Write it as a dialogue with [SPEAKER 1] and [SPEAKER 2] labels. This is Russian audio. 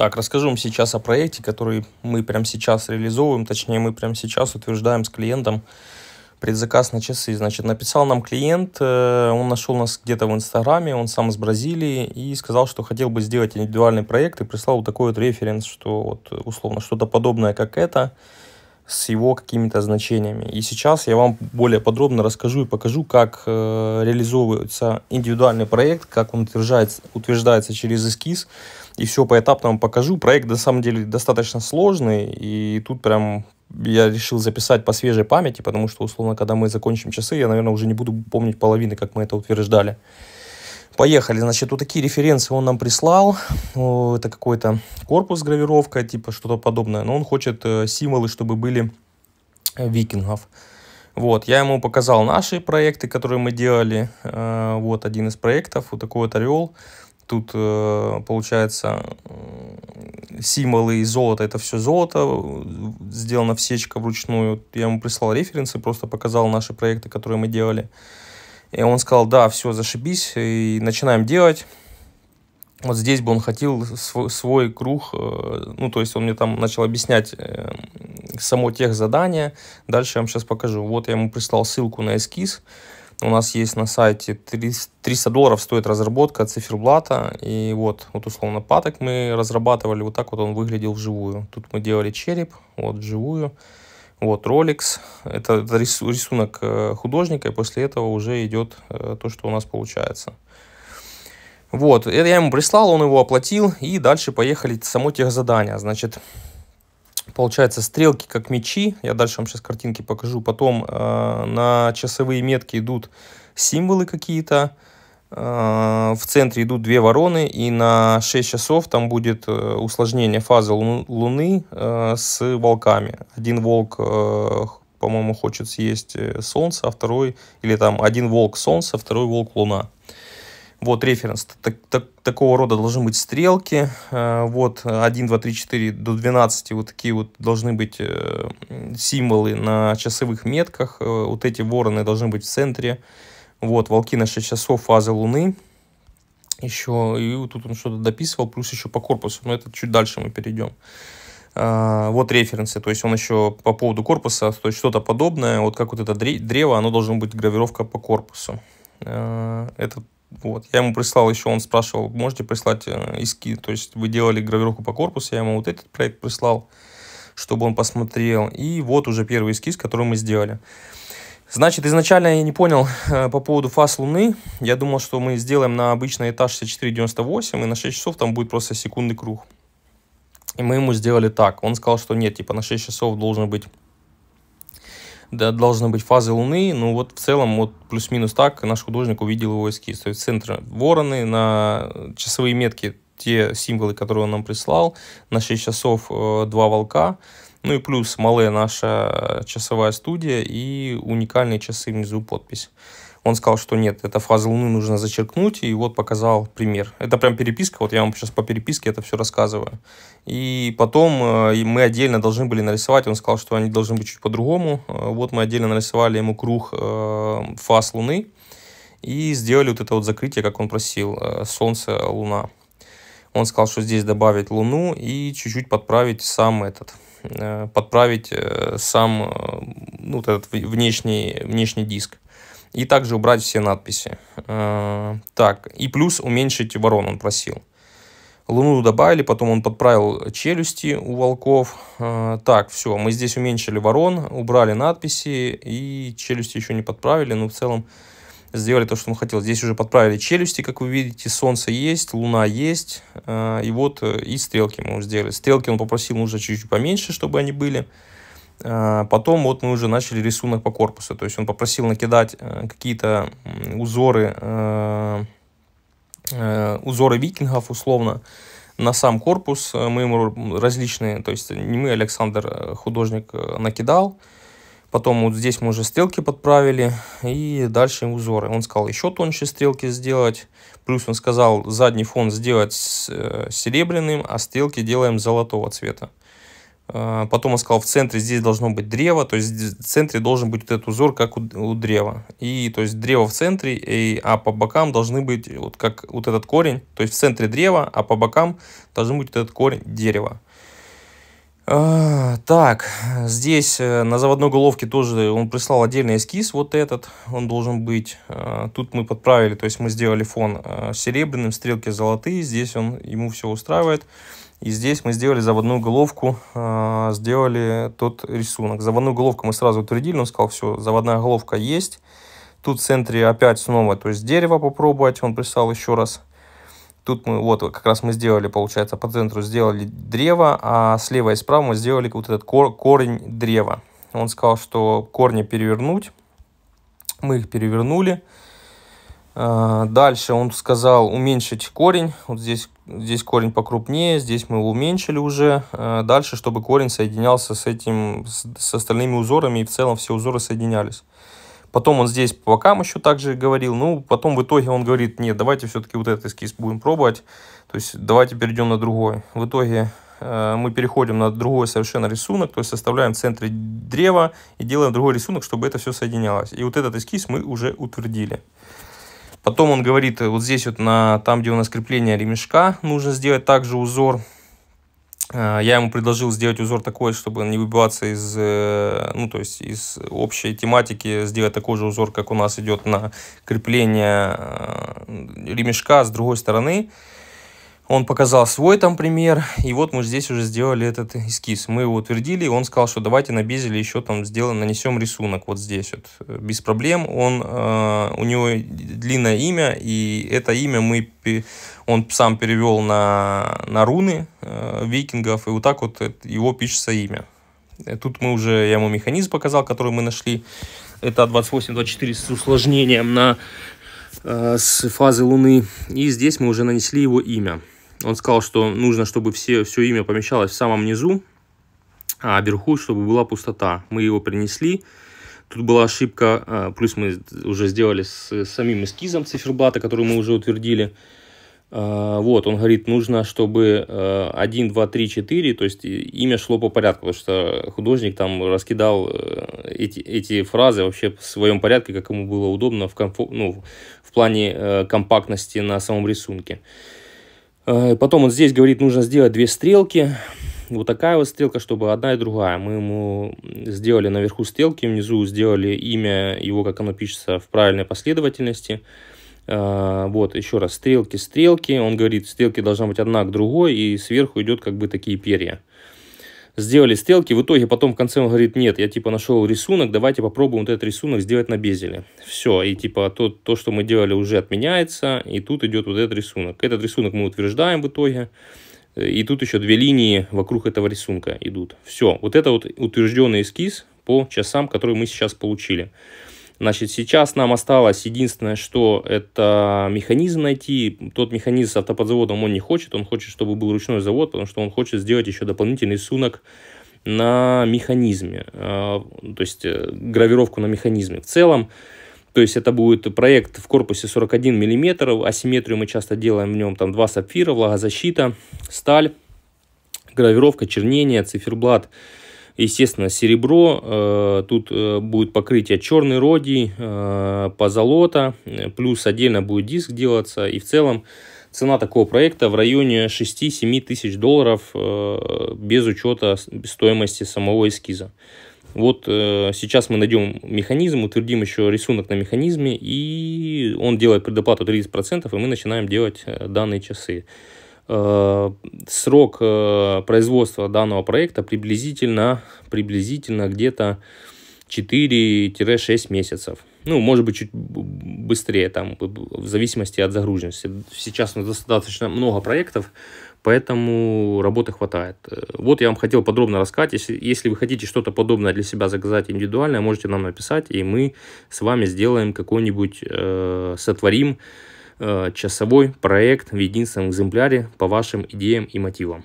[SPEAKER 1] Так, расскажу вам сейчас о проекте, который мы прямо сейчас реализовываем, точнее мы прямо сейчас утверждаем с клиентом предзаказ на часы. Значит, написал нам клиент, э, он нашел нас где-то в Инстаграме, он сам из Бразилии, и сказал, что хотел бы сделать индивидуальный проект, и прислал вот такой вот референс, что вот условно что-то подобное, как это, с его какими-то значениями. И сейчас я вам более подробно расскажу и покажу, как э, реализовывается индивидуальный проект, как он утверждается, утверждается через эскиз, и все поэтапно вам покажу. Проект, на самом деле, достаточно сложный, и тут прям я решил записать по свежей памяти, потому что, условно, когда мы закончим часы, я, наверное, уже не буду помнить половины, как мы это утверждали. Поехали, значит, вот такие референсы он нам прислал. Это какой-то корпус гравировка, типа что-то подобное. Но он хочет э, символы, чтобы были э, викингов. Вот, я ему показал наши проекты, которые мы делали. Э, вот один из проектов, вот такой вот орел тут э, получается э, символы и золото, это все золото, э, сделана всечка вручную. Я ему прислал референсы, просто показал наши проекты, которые мы делали. И он сказал, да, все, зашибись, и начинаем делать. Вот здесь бы он хотел свой, свой круг, ну, то есть он мне там начал объяснять само тех задания. Дальше я вам сейчас покажу. Вот я ему прислал ссылку на эскиз. У нас есть на сайте 300 долларов стоит разработка циферблата. И вот, вот условно паток мы разрабатывали. Вот так вот он выглядел вживую. Тут мы делали череп, вот вживую. Вот роликс. Это, это рисунок э, художника. И после этого уже идет э, то, что у нас получается. Вот, это я ему прислал, он его оплатил. И дальше поехали само техзадание. Значит, получается, стрелки как мечи. Я дальше вам сейчас картинки покажу. Потом э, на часовые метки идут символы какие-то. Э, в центре идут две вороны. И на 6 часов там будет э, усложнение фазы лу Луны э, с волками. Один волк, э, по-моему, хочет съесть э, Солнце, а второй... Или там один волк Солнце, а второй волк Луна. Вот референс. Так, так, такого рода должны быть стрелки. Э, вот 1, 2, 3, 4 до 12. Вот такие вот должны быть э, символы на часовых метках. Э, вот эти вороны должны быть в центре. Вот волки на 6 часов фазы Луны. Еще и тут он что-то дописывал, плюс еще по корпусу. Но это чуть дальше мы перейдем вот референсы, то есть он еще по поводу корпуса, то есть что-то подобное, вот как вот это древо, оно должно быть гравировка по корпусу. Это вот. Я ему прислал еще, он спрашивал, можете прислать иски, э, то есть вы делали гравировку по корпусу, я ему вот этот проект прислал, чтобы он посмотрел. И вот уже первый эскиз, который мы сделали. Значит, изначально я не понял э, по поводу фаз Луны. Я думал, что мы сделаем на обычный этаж 6498, и на 6 часов там будет просто секундный круг. И мы ему сделали так. Он сказал, что нет, типа на 6 часов должен быть да, должна быть фазы Луны. но ну, вот в целом вот плюс-минус так наш художник увидел его эскиз. То есть центр вороны на часовые метки те символы, которые он нам прислал. На 6 часов э, два волка. Ну и плюс малая наша часовая студия и уникальные часы внизу подпись он сказал, что нет, эта фаза Луны нужно зачеркнуть, и вот показал пример. Это прям переписка, вот я вам сейчас по переписке это все рассказываю. И потом э, мы отдельно должны были нарисовать, он сказал, что они должны быть чуть по-другому. Э, вот мы отдельно нарисовали ему круг э, фаз Луны и сделали вот это вот закрытие, как он просил, Солнце, Луна. Он сказал, что здесь добавить Луну и чуть-чуть подправить сам этот, подправить сам ну, вот этот внешний, внешний диск. И также убрать все надписи. Э, так, и плюс уменьшить ворон, он просил. Луну добавили, потом он подправил челюсти у волков. Э, так, все, мы здесь уменьшили ворон, убрали надписи и челюсти еще не подправили, но в целом сделали то, что он хотел. Здесь уже подправили челюсти, как вы видите, солнце есть, луна есть, э, и вот и стрелки мы сделали. Стрелки он попросил уже чуть-чуть поменьше, чтобы они были. Э, потом вот мы уже начали рисунок по корпусу. То есть он попросил накидать э, какие-то узоры, э, узоры викингов условно на сам корпус. Мы ему различные, то есть не мы, Александр, художник, накидал. Потом вот здесь мы уже стрелки подправили и дальше узоры. Он сказал еще тоньше стрелки сделать. Плюс он сказал задний фон сделать серебряным, а стрелки делаем золотого цвета. А, потом он сказал, в центре здесь должно быть древо, то есть в центре должен быть вот этот узор, как у, у древа. И то есть древо в центре, и, а по бокам должны быть вот как вот этот корень, то есть в центре древо, а по бокам должен быть вот этот корень дерева. А, так, здесь э, на заводной головке тоже он прислал отдельный эскиз, вот этот, он должен быть. А, тут мы подправили, то есть мы сделали фон серебряным, стрелки золотые, здесь он, ему все устраивает. И здесь мы сделали заводную головку, а, сделали тот рисунок. Заводную головку мы сразу утвердили, он сказал, все, заводная головка есть. Тут в центре опять снова, то есть дерево попробовать, он прислал еще раз. Тут мы, вот, как раз мы сделали, получается, по центру сделали древо, а слева и справа мы сделали вот этот кор корень древа. Он сказал, что корни перевернуть. Мы их перевернули. А, дальше он сказал уменьшить корень. Вот здесь, здесь корень покрупнее, здесь мы его уменьшили уже. А, дальше, чтобы корень соединялся с этим, с, с остальными узорами, и в целом все узоры соединялись. Потом он здесь по бокам еще также говорил. Ну, потом в итоге он говорит, нет, давайте все-таки вот этот эскиз будем пробовать. То есть, давайте перейдем на другой. В итоге э, мы переходим на другой совершенно рисунок. То есть, составляем в центре древа и делаем другой рисунок, чтобы это все соединялось. И вот этот эскиз мы уже утвердили. Потом он говорит, э, вот здесь вот на там, где у нас крепление ремешка, нужно сделать также узор. А, я ему предложил сделать узор такой, чтобы не выбиваться из, э, ну, то есть из общей тематики, сделать такой же узор, как у нас идет на крепление э, ремешка с другой стороны. Он показал свой там пример, и вот мы здесь уже сделали этот эскиз. Мы его утвердили, и он сказал, что давайте на безеле еще там сделаем, нанесем рисунок вот здесь вот. Э, без проблем, он, э, у него длинное имя, и это имя мы, он сам перевел на, на руны э, викингов, и вот так вот его пишется имя. Э, тут мы уже, я ему механизм показал, который мы нашли. Это 28-24 с усложнением на, э, с фазы Луны. И здесь мы уже нанесли его имя. Он сказал, что нужно, чтобы все, все имя помещалось в самом низу, а вверху, чтобы была пустота. Мы его принесли. Тут была ошибка, а, плюс мы уже сделали с самим эскизом циферблата, который мы уже утвердили. А, вот, он говорит, нужно, чтобы 1, 2, 3, 4, то есть имя шло по порядку, потому что художник там раскидал э, эти, эти фразы вообще в своем порядке, как ему было удобно в, комфо... ну, в плане э, компактности на самом рисунке. Э, потом он здесь говорит, нужно сделать две стрелки. Вот такая вот стрелка, чтобы одна и другая. Мы ему сделали наверху стрелки, внизу сделали имя его, как оно пишется, в правильной последовательности. Э, вот, еще раз, стрелки, стрелки. Он говорит, стрелки должна быть одна к другой, и сверху идет как бы такие перья сделали стрелки. В итоге потом в конце он говорит, нет, я типа нашел рисунок, давайте попробуем вот этот рисунок сделать на безеле. Все, и типа то, то, что мы делали, уже отменяется, и тут идет вот этот рисунок. Этот рисунок мы утверждаем в итоге, и тут еще две линии вокруг этого рисунка идут. Все, вот это вот утвержденный эскиз по часам, которые мы сейчас получили. Значит, сейчас нам осталось единственное, что это механизм найти. Тот механизм с автоподзаводом он не хочет, он хочет, чтобы был ручной завод, потому что он хочет сделать еще дополнительный сунок на механизме, э, то есть э, гравировку на механизме. В целом, то есть это будет проект в корпусе 41 мм, асимметрию мы часто делаем в нем, там два сапфира, влагозащита, сталь, гравировка, чернение, циферблат, Естественно, серебро, э, тут э, будет покрытие черной роди, э, позолота, плюс отдельно будет диск делаться. И в целом цена такого проекта в районе 6-7 тысяч долларов без учета стоимости самого эскиза. Вот э, сейчас мы найдем механизм, утвердим еще рисунок на механизме, и он делает предоплату 30%, и мы начинаем делать данные часы. Э, срок э, производства данного проекта приблизительно, приблизительно где-то 4-6 месяцев. Ну, может быть, чуть быстрее, там, в зависимости от загруженности. Сейчас у нас достаточно много проектов, поэтому работы хватает. Э, вот я вам хотел подробно рассказать. Если, если вы хотите что-то подобное для себя заказать индивидуальное, можете нам написать, и мы с вами сделаем какой-нибудь, э, сотворим Э, часовой проект в единственном экземпляре по вашим идеям и мотивам.